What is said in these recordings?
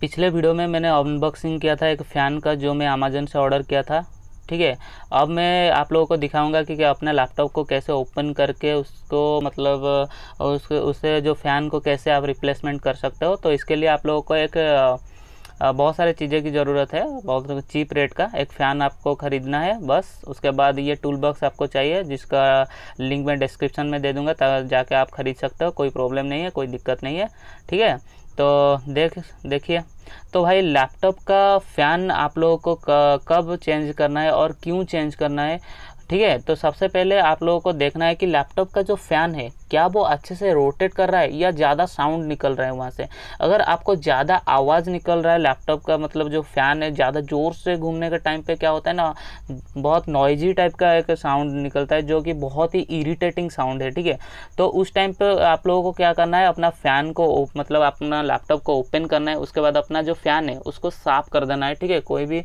पिछले वीडियो में मैंने अनबॉक्सिंग किया था एक फ़ैन का जो मैं अमेजन से ऑर्डर किया था ठीक है अब मैं आप लोगों को दिखाऊंगा कि क्या अपने लैपटॉप को कैसे ओपन करके उसको मतलब उस उससे जो फ़ैन को कैसे आप रिप्लेसमेंट कर सकते हो तो इसके लिए आप लोगों को एक बहुत सारी चीज़ें की ज़रूरत है बहुत चीप रेट का एक फ़ैन आपको ख़रीदना है बस उसके बाद ये टूल बॉक्स आपको चाहिए जिसका लिंक मैं डिस्क्रिप्शन में दे दूँगा जाके आप ख़रीद सकते हो कोई प्रॉब्लम नहीं है कोई दिक्कत नहीं है ठीक है तो देख देखिए तो भाई लैपटॉप का फ़ैन आप लोगों को कब चेंज करना है और क्यों चेंज करना है ठीक है तो सबसे पहले आप लोगों को देखना है कि लैपटॉप का जो फ़ैन है क्या वो अच्छे से रोटेट कर रहा है या ज़्यादा साउंड निकल रहा है वहाँ से अगर आपको ज़्यादा आवाज़ निकल रहा है लैपटॉप का मतलब जो फ़ैन है ज़्यादा ज़ोर से घूमने के टाइम पे क्या होता है ना बहुत नॉइजी टाइप का एक साउंड निकलता है जो कि बहुत ही इरीटेटिंग साउंड है ठीक है तो उस टाइम पर आप लोगों को क्या करना है अपना फ़ैन को मतलब अपना लैपटॉप को ओपन करना है उसके बाद अपना जो फ़ैन है उसको साफ़ कर देना है ठीक है कोई भी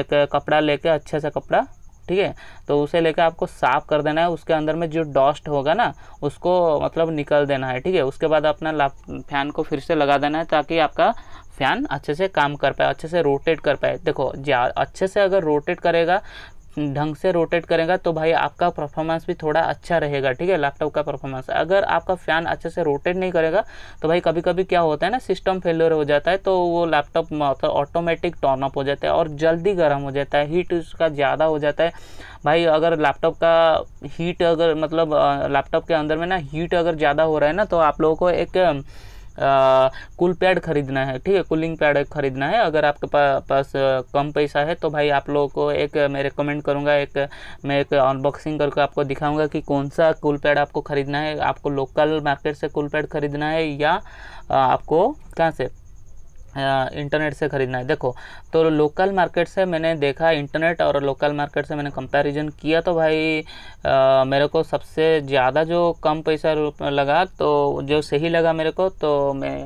एक कपड़ा ले अच्छा सा कपड़ा ठीक है तो उसे लेकर आपको साफ़ कर देना है उसके अंदर में जो डॉस्ट होगा ना उसको मतलब निकल देना है ठीक है उसके बाद अपना फ़ैन को फिर से लगा देना है ताकि आपका फ़ैन अच्छे से काम कर पाए अच्छे से रोटेट कर पाए देखो अच्छे से अगर रोटेट करेगा ढंग से रोटेट करेगा तो भाई आपका परफॉर्मेंस भी थोड़ा अच्छा रहेगा ठीक है लैपटॉप का परफॉर्मेंस अगर आपका फ़ैन अच्छे से रोटेट नहीं करेगा तो भाई कभी कभी क्या होता है ना सिस्टम फेलियर हो जाता है तो वो लैपटॉप मतलब ऑटोमेटिक टर्न अप हो जाता है और जल्दी गर्म हो जाता है हीट उसका ज़्यादा हो जाता है भाई अगर लैपटॉप का हीट अगर मतलब लैपटॉप के अंदर में ना हीट अगर ज़्यादा हो रहा है ना तो आप लोगों को एक कूल पैड खरीदना है ठीक है कूलिंग पैड खरीदना है अगर आपके पास कम पैसा है तो भाई आप लोगों को एक मैं रिकमेंड करूँगा एक मैं एक अनबॉक्सिंग करके आपको दिखाऊँगा कि कौन सा कूल पैड आपको ख़रीदना है आपको लोकल मार्केट से कूल पैड खरीदना है या आपको कहाँ से इंटरनेट से ख़रीदना है देखो तो लोकल मार्केट से मैंने देखा इंटरनेट और लोकल मार्केट से मैंने कंपैरिजन किया तो भाई आ, मेरे को सबसे ज़्यादा जो कम पैसा लगा तो जो सही लगा मेरे को तो मैं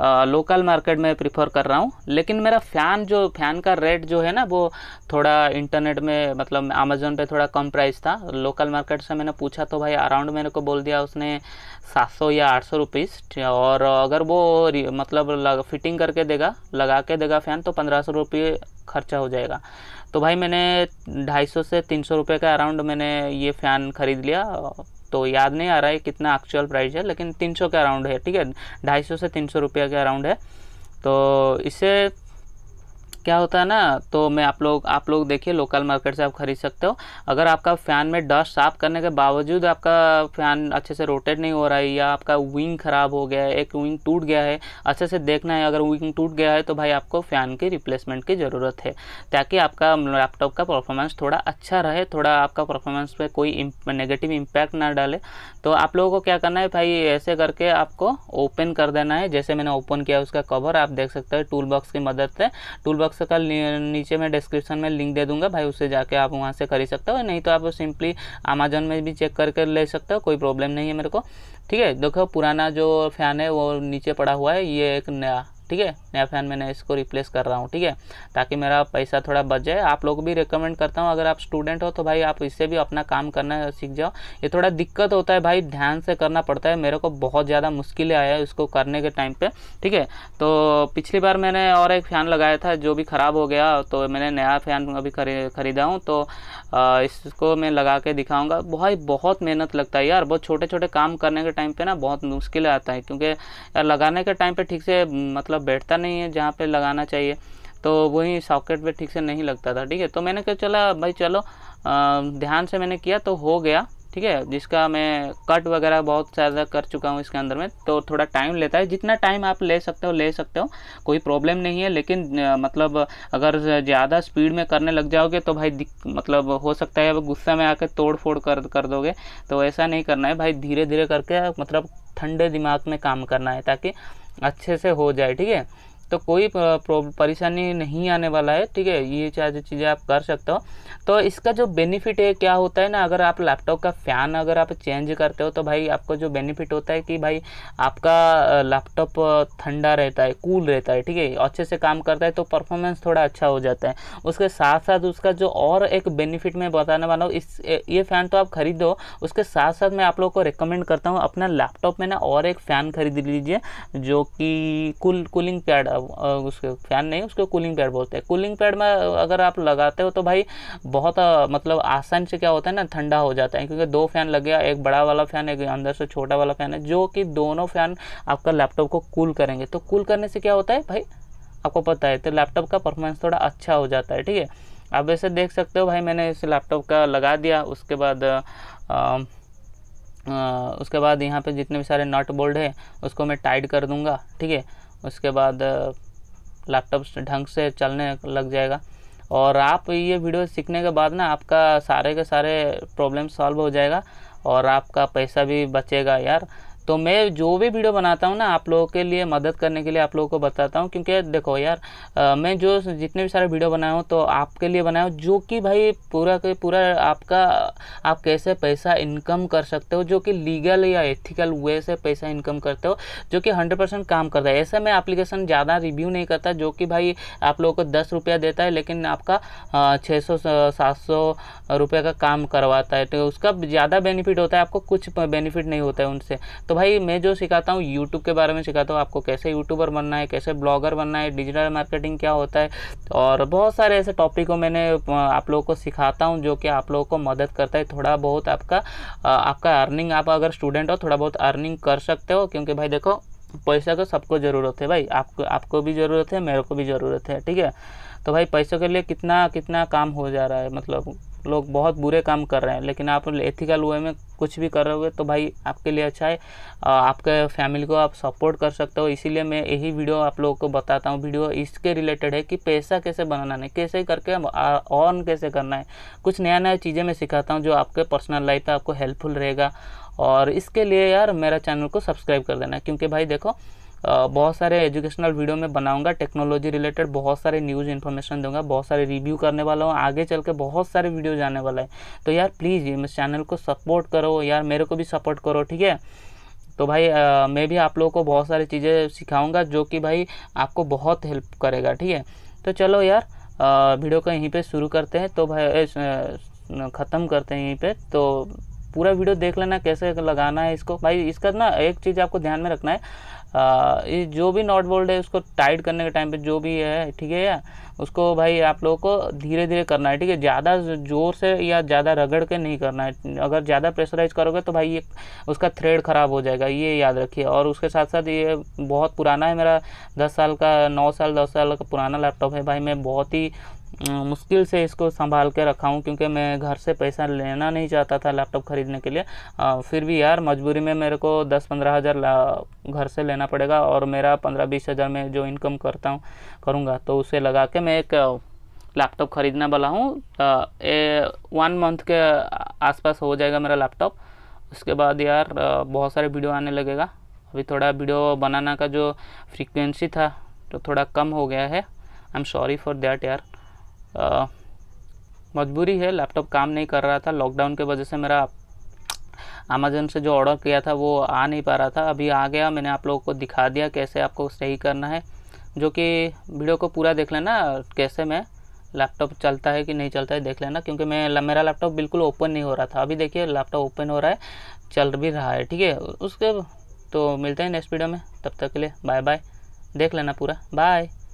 लोकल मार्केट में प्रीफर कर रहा हूँ लेकिन मेरा फ़ैन जो फ़ैन का रेट जो है ना वो थोड़ा इंटरनेट में मतलब अमेजोन पे थोड़ा कम प्राइस था लोकल मार्केट से मैंने पूछा तो भाई अराउंड मेरे को बोल दिया उसने सात सौ या आठ सौ रुपीज़ और अगर वो मतलब लग, फिटिंग करके देगा लगा के देगा फ़ैन तो पंद्रह सौ रुपये खर्चा हो जाएगा तो भाई मैंने ढाई सौ से तीन सौ रुपये का अराउंड मैंने ये फ़ैन ख़रीद लिया तो याद नहीं आ रहा है कितना एक्चुअल प्राइस है लेकिन 300 के अराउंड है ठीक है ढाई सौ से 300 रुपया के अराउंड है तो इसे क्या होता है ना तो मैं आप लोग आप लोग देखिए लोकल मार्केट से आप खरीद सकते हो अगर आपका फ़ैन में डस्ट साफ करने के बावजूद आपका फ़ैन अच्छे से रोटेट नहीं हो रहा है या आपका विंग ख़राब हो गया है एक विंग टूट गया है अच्छे से देखना है अगर विंग टूट गया है तो भाई आपको फ़ैन की रिप्लेसमेंट की ज़रूरत है ताकि आपका लैपटॉप का परफॉर्मेंस थोड़ा अच्छा रहे थोड़ा आपका परफॉर्मेंस पर कोई नेगेटिव इम्पैक्ट ना डाले तो आप लोगों को क्या करना है भाई ऐसे करके आपको ओपन कर देना है जैसे मैंने ओपन किया उसका कवर आप देख सकते हो टूल बॉक्स की मदद से टूल बॉक्स बॉक्स का नीचे मैं डिस्क्रिप्शन में लिंक दे दूंगा भाई उससे जाके आप वहाँ से खरीद सकते हो नहीं तो आप सिंपली अमेजोन में भी चेक करके ले सकते हो कोई प्रॉब्लम नहीं है मेरे को ठीक है देखो पुराना जो फ़ैन है वो नीचे पड़ा हुआ है ये एक नया ठीक है नया फैन मैंने इसको रिप्लेस कर रहा हूँ ठीक है ताकि मेरा पैसा थोड़ा बच जाए आप लोग भी रिकमेंड करता हूँ अगर आप स्टूडेंट हो तो भाई आप इससे भी अपना काम करना सीख जाओ ये थोड़ा दिक्कत होता है भाई ध्यान से करना पड़ता है मेरे को बहुत ज़्यादा मुश्किलें आया है इसको करने के टाइम पर ठीक है तो पिछली बार मैंने और एक फ़ैन लगाया था जो भी ख़राब हो गया तो मैंने नया फ़ैन अभी खरीदा हूँ तो इसको मैं लगा के दिखाऊँगा भाई बहुत मेहनत लगता है यार बहुत छोटे छोटे काम करने के टाइम पर ना बहुत मुश्किल आता है क्योंकि यार लगाने के टाइम पर ठीक से मतलब मतलब बैठता नहीं है जहाँ पे लगाना चाहिए तो वही सॉकेट पे ठीक से नहीं लगता था ठीक है तो मैंने कहा चला भाई चलो आ, ध्यान से मैंने किया तो हो गया ठीक है जिसका मैं कट वगैरह बहुत ज़्यादा कर चुका हूँ इसके अंदर में तो थोड़ा टाइम लेता है जितना टाइम आप ले सकते हो ले सकते हो कोई प्रॉब्लम नहीं है लेकिन आ, मतलब अगर ज़्यादा स्पीड में करने लग जाओगे तो भाई मतलब हो सकता है अब गुस्सा में आकर तोड़ फोड़ कर कर दोगे तो ऐसा नहीं करना है भाई धीरे धीरे करके मतलब ठंडे दिमाग में काम करना है ताकि अच्छे से हो जाए ठीक है तो कोई परेशानी नहीं आने वाला है ठीक है ये सारी चीज़ें आप कर सकते हो तो इसका जो बेनिफिट है क्या होता है ना अगर आप लैपटॉप का फ़ैन अगर आप चेंज करते हो तो भाई आपको जो बेनिफिट होता है कि भाई आपका लैपटॉप ठंडा रहता है कूल रहता है ठीक है अच्छे से काम करता है तो परफॉर्मेंस थोड़ा अच्छा हो जाता है उसके साथ साथ उसका जो और एक बेनिफिट मैं बताने वाला हूँ इस ये फ़ैन तो आप खरीदो उसके साथ साथ मैं आप लोग को रिकमेंड करता हूँ अपना लैपटॉप में ना और एक फ़ैन खरीद लीजिए जो कि कूल कूलिंग पैड उसके फैन नहीं उसको कूलिंग पैड बोलते हैं कूलिंग पैड में अगर आप लगाते हो तो भाई बहुत मतलब आसान से क्या होता है ना ठंडा हो जाता है क्योंकि दो फैन लग गया एक बड़ा वाला फैन एक अंदर से छोटा वाला फैन है जो कि दोनों फैन आपका लैपटॉप को कूल करेंगे तो कूल करने से क्या होता है भाई आपको पता है तो लैपटॉप का परफॉर्मेंस थोड़ा अच्छा हो जाता है ठीक है आप वैसे देख सकते हो भाई मैंने इस लैपटॉप का लगा दिया उसके बाद आ, आ, उसके बाद यहाँ पे जितने भी सारे नट बोल्ट है उसको मैं टाइट कर दूँगा ठीक है उसके बाद लैपटॉप ढंग से चलने लग जाएगा और आप ये वीडियो सीखने के बाद ना आपका सारे के सारे प्रॉब्लम सॉल्व हो जाएगा और आपका पैसा भी बचेगा यार तो मैं जो भी वीडियो बनाता हूँ ना आप लोगों के लिए मदद करने के लिए आप लोगों को बताता हूँ क्योंकि देखो यार आ, मैं जो जितने भी सारे वीडियो बनाया हूँ तो आपके लिए बनाया हूँ जो कि भाई पूरा के पूरा आपका आप कैसे पैसा इनकम कर सकते हो जो कि लीगल या एथिकल वे से पैसा इनकम करते हो जो कि हंड्रेड काम करता है ऐसे मैं अप्लीकेशन ज़्यादा रिव्यू नहीं करता जो कि भाई आप लोगों को दस रुपया देता है लेकिन आपका छः सौ सात सौ रुपये का काम करवाता है तो उसका ज़्यादा बेनिफिट होता है आपको कुछ बेनिफिट नहीं होता है उनसे तो भाई मैं जो सिखाता हूँ यूट्यूब के बारे में सिखाता हूँ आपको कैसे यूट्यूबर बनना है कैसे ब्लॉगर बनना है डिजिटल मार्केटिंग क्या होता है और बहुत सारे ऐसे टॉपिक को मैंने आप लोगों को सिखाता हूँ जो कि आप लोगों को मदद करता है थोड़ा बहुत आपका आपका अर्निंग आप अगर स्टूडेंट हो थोड़ा बहुत अर्निंग कर सकते हो क्योंकि भाई देखो पैसा को सबको ज़रूरत है भाई आपको आपको भी ज़रूरत है मेरे को भी ज़रूरत है ठीक है तो भाई पैसों के लिए कितना कितना काम हो जा रहा है मतलब लोग बहुत बुरे काम कर रहे हैं लेकिन आप एथिकल वे में कुछ भी कर रहे हो तो भाई आपके लिए अच्छा है आपके फैमिली को आप सपोर्ट कर सकते हो इसीलिए मैं यही वीडियो आप लोगों को बताता हूँ वीडियो इसके रिलेटेड है कि पैसा कैसे बनाना है कैसे करके ऑन कैसे करना है कुछ नया नया चीज़ें मैं सिखाता हूँ जो आपके पर्सनल लाइफ में आपको हेल्पफुल रहेगा और इसके लिए यार मेरा चैनल को सब्सक्राइब कर देना क्योंकि भाई देखो बहुत सारे एजुकेशनल वीडियो में बनाऊंगा टेक्नोलॉजी रिलेटेड बहुत सारे न्यूज़ इन्फॉर्मेशन दूंगा बहुत सारे रिव्यू करने वाला हूँ आगे चल के बहुत सारे वीडियो जाने वाला है तो यार प्लीज़ इस चैनल को सपोर्ट करो यार मेरे को भी सपोर्ट करो ठीक है तो भाई आ, मैं भी आप लोगों को बहुत सारी चीज़ें सिखाऊंगा जो कि भाई आपको बहुत हेल्प करेगा ठीक है तो चलो यार आ, वीडियो को यहीं पे शुरू करते हैं तो भाई ख़त्म करते हैं यहीं पे तो पूरा वीडियो देख लेना कैसे लगाना है इसको भाई इसका ना एक चीज़ आपको ध्यान में रखना है ये जो भी नॉट बोल्ट है उसको टाइट करने के टाइम पे जो भी है ठीक है या उसको भाई आप लोगों को धीरे धीरे करना है ठीक है ज़्यादा जोर से या ज़्यादा रगड़ के नहीं करना है अगर ज़्यादा प्रेशराइज करोगे तो भाई ये उसका थ्रेड ख़राब हो जाएगा ये याद रखिए और उसके साथ साथ ये बहुत पुराना है मेरा दस साल का नौ साल दस साल का पुराना लैपटॉप है भाई मैं बहुत ही मुश्किल से इसको संभाल के रखा हूँ क्योंकि मैं घर से पैसा लेना नहीं चाहता था लैपटॉप ख़रीदने के लिए आ, फिर भी यार मजबूरी में मेरे को दस पंद्रह हज़ार घर से लेना पड़ेगा और मेरा पंद्रह बीस हज़ार में जो इनकम करता हूँ करूँगा तो उसे लगा के मैं एक लैपटॉप ख़रीदने वाला हूँ वन मंथ के आसपास हो जाएगा मेरा लैपटॉप उसके बाद यार बहुत सारे वीडियो आने लगेगा अभी थोड़ा वीडियो बनाना का जो फ्रीक्वेंसी था तो थोड़ा कम हो गया है I am sorry for that यार मजबूरी है लैपटॉप काम नहीं कर रहा था लॉकडाउन के वजह से मेरा अमेजोन से जो ऑर्डर किया था वो आ नहीं पा रहा था अभी आ गया मैंने आप लोगों को दिखा दिया कैसे आपको सही करना है जो कि वीडियो को पूरा देख लेना कैसे मैं लैपटॉप चलता है कि नहीं चलता है देख लेना क्योंकि मैं मेरा लैपटॉप बिल्कुल ओपन नहीं हो रहा था अभी देखिए लैपटॉप ओपन हो रहा है चल भी रहा है ठीक है उसके तो मिलते हैं नेक्स्ट वीडियो में तब तक के लिए बाय बाय देख लेना पूरा बाय